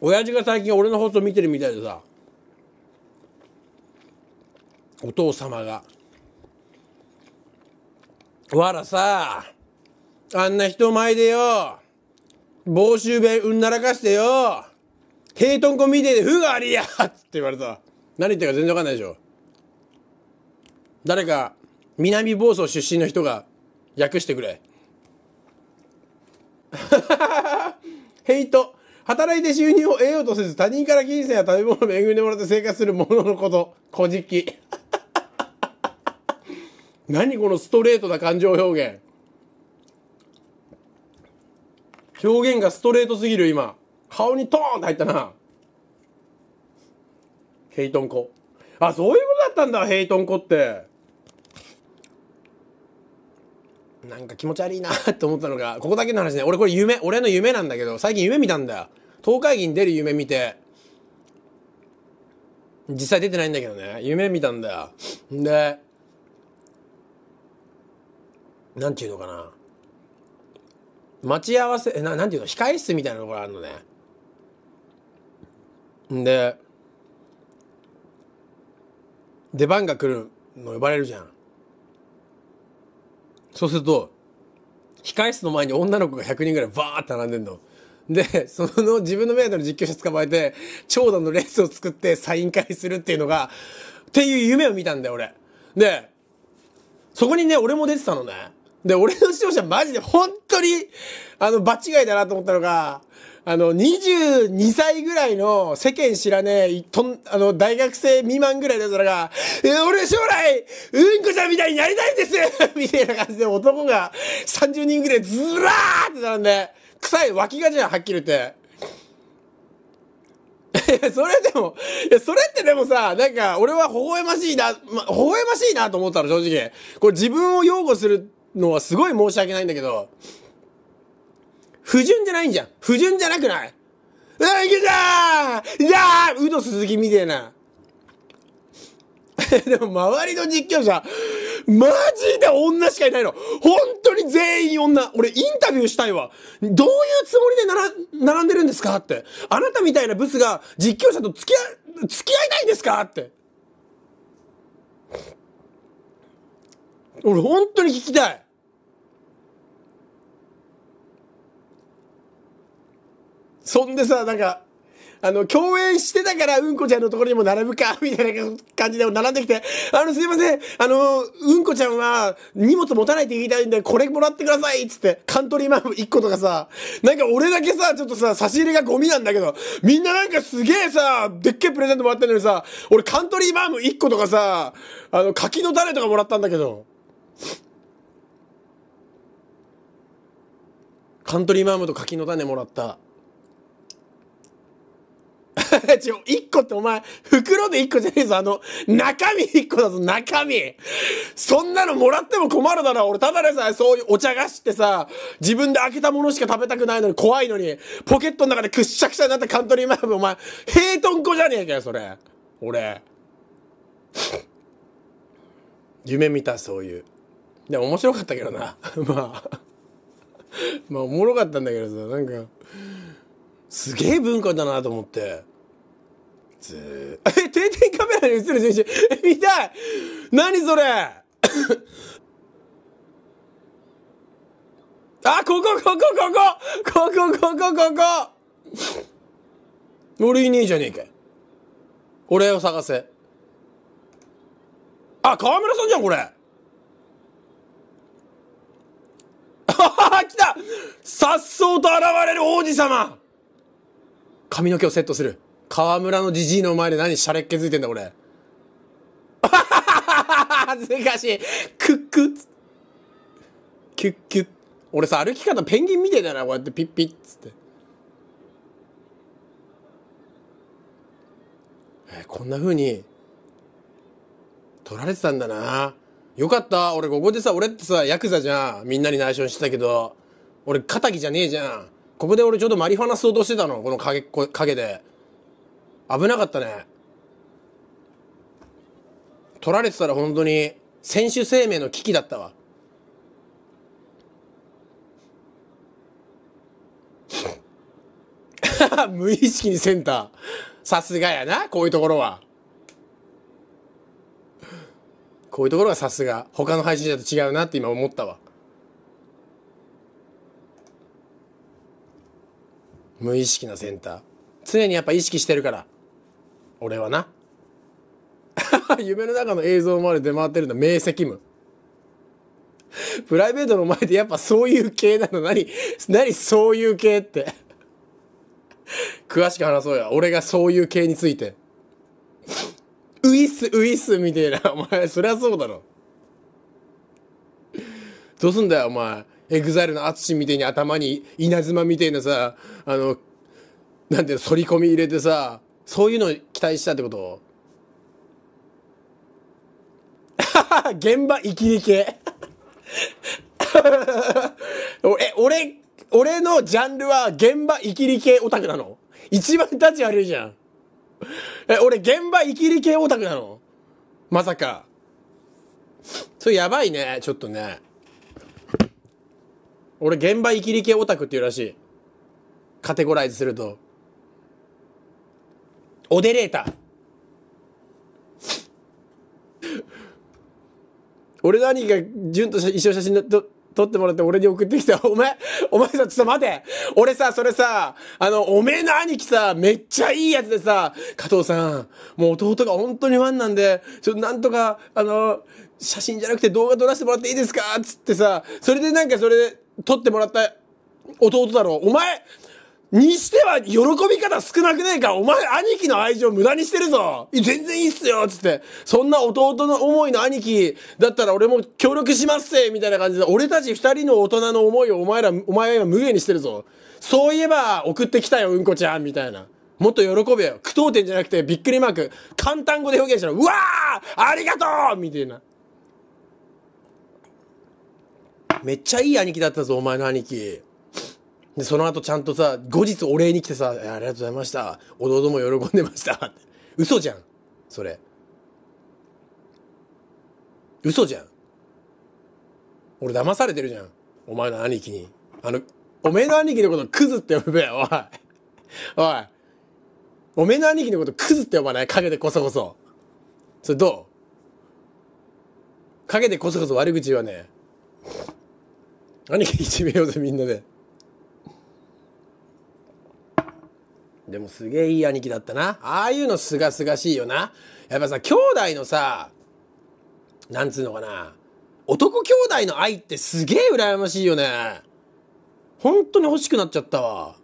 親父が最近俺の放送見てるみたいでさお父様が「わらさあんな人前でよ房州弁うんならかしてよヘイトンコみてでふがありや!」っって言われた何言ってるか全然わかんないでしょ誰か南房総出身の人が訳してくれ ヘイト働いて収入を得ようとせず、他人から金銭や食べ物を恵んでもらって生活する者のこと。古じき。何このストレートな感情表現。表現がストレートすぎる今。顔にトーンって入ったな。ヘイトンコ。あ、そういうことだったんだ、ヘイトンコって。なんか気持ち悪いなって思ったのが、ここだけの話ね。俺これ夢、俺の夢なんだけど、最近夢見たんだよ。東海議に出る夢見て、実際出てないんだけどね、夢見たんだよ。で、なんていうのかな。待ち合わせ、ななんていうの、控え室みたいなところあるのね。で、出番が来るの呼ばれるじゃん。そうすると、控え室の前に女の子が100人ぐらいバーって並んでんの。で、その自分の目当ての実況者捕まえて、長蛇のレースを作ってサイン会するっていうのが、っていう夢を見たんだよ、俺。で、そこにね、俺も出てたのね。で、俺の視聴者マジで本当に、あの、場違いだなと思ったのが、あの、22歳ぐらいの世間知らねえ、とん、あの、大学生未満ぐらいの人が、え、俺将来、うんこちゃんみたいになりたいんです みたいな感じで男が30人ぐらいずらーってなんで、臭い脇がじゃん、はっきり言って。それでも、いや、それってでもさ、なんか、俺は微笑ましいな、ま、微笑ましいなと思ったの、正直。これ自分を擁護するのはすごい申し訳ないんだけど、不純じゃないんじゃん。不純じゃなくないうん、いけたーいやーウド鈴木みてえな。でも、周りの実況者、マジで女しかいないの本当に全員女俺インタビューしたいわどういうつもりでなら、並んでるんですかってあなたみたいなブスが実況者と付き合付き合いたいんですかって俺本当に聞きたいそんでさ、なんか、あの、共演してたから、うんこちゃんのところにも並ぶか、みたいな感じで並んできて、あの、すいません、あの、うんこちゃんは荷物持たないって言いたいんで、これもらってくださいっつって、カントリーマム1個とかさ、なんか俺だけさ、ちょっとさ、差し入れがゴミなんだけど、みんななんかすげえさ、でっけえプレゼントもらってんのにさ、俺カントリーマーム1個とかさ、あの、柿の種とかもらったんだけど。カントリーマームと柿の種もらった。ち ょ、1個ってお前、袋で1個じゃねえぞ。あの、中身1個だぞ、中身。そんなのもらっても困るだろ。俺、ただでさえそういうお茶菓子ってさ、自分で開けたものしか食べたくないのに怖いのに、ポケットの中でくっしゃくしゃになったカントリーマアム、お前、ヘイトンじゃねえかよ、それ。俺。夢見た、そういう。でも面白かったけどな。まあ。まあ、おもろかったんだけどさ、なんか、すげえ文化だなと思って。ず え、定点カメラに映る人種 え、見たい何それ あ、ここ、ここ、ここここ、ここ、ここ俺いねえじゃねえかよ。俺を探せ。あ、河村さんじゃん、これ。来たさっそうと現れる王子様髪の毛をセットする。河村のじじいの前で何シャレっ気づいてんだ、俺。恥ずかしい。クックッキュッキュッ。俺さ、歩き方ペンギン見てたな、こうやってピッピッつって。えー、こんな風に、撮られてたんだな。よかった。俺ここでさ、俺ってさ、ヤクザじゃん。みんなに内緒にしてたけど。俺、仇じゃねえじゃん。ここで俺ちょうどマリファナ相当うしてたの。この影、影で。危なかったね。取られてたら本当に選手生命の危機だったわ。無意識にセンター。さすがやな、こういうところは。こういうところはさすが。他の配信者と違うなって今思ったわ。無意識なセンター。常にやっぱ意識してるから。俺はな 夢の中の映像まで出回ってるの明晰夢プライベートの前でやっぱそういう系なの何何そういう系って詳しく話そうや俺がそういう系についてウィスウィスみたいなお前そりゃそうだろどうすんだよお前エグザイルの淳みたいに頭に稲妻みたいなさあのなんていうの反り込み入れてさそういうの期待したってこと 現場生きり系え、俺、俺のジャンルは現場生きり系オタクなの一番立ち悪いじゃん。え、俺現場生きり系オタクなのまさか。それやばいね、ちょっとね。俺現場生きり系オタクっていうらしい。カテゴライズすると。オデレーター。俺の兄貴が純と一緒写真と撮ってもらって俺に送ってきた。お前、お前さ、ちょっと待て。俺さ、それさ、あの、おめえの兄貴さ、めっちゃいいやつでさ、加藤さん、もう弟が本当にファンなんで、ちょっとなんとか、あの、写真じゃなくて動画撮らせてもらっていいですかつってさ、それでなんかそれで撮ってもらった弟だろ。お前、にしては喜び方少なくねえかお前兄貴の愛情無駄にしてるぞ全然いいっすよつって。そんな弟の思いの兄貴だったら俺も協力しますぜみたいな感じで俺たち二人の大人の思いをお前ら、お前は今無限にしてるぞ。そういえば送ってきたようんこちゃんみたいな。もっと喜べよ。句読点じゃなくてびっくりマーク。簡単語で表現したら、うわーありがとうみたいな。めっちゃいい兄貴だったぞ、お前の兄貴。で、その後ちゃんとさ、後日お礼に来てさ、ありがとうございました。弟も喜んでました。嘘じゃん。それ。嘘じゃん。俺騙されてるじゃん。お前の兄貴に。あの、おめえの兄貴のことクズって呼べよ、おい。おい。おめえの兄貴のことクズって呼ばない陰でこそこそ。それどう陰でこそこそ悪口はね、兄貴いじめようぜみんなで。でもすげえいい兄貴だったな。ああいうのすがすがしいよな。やっぱさ、兄弟のさ、なんつうのかな。男兄弟の愛ってすげえ羨ましいよね。本当に欲しくなっちゃったわ。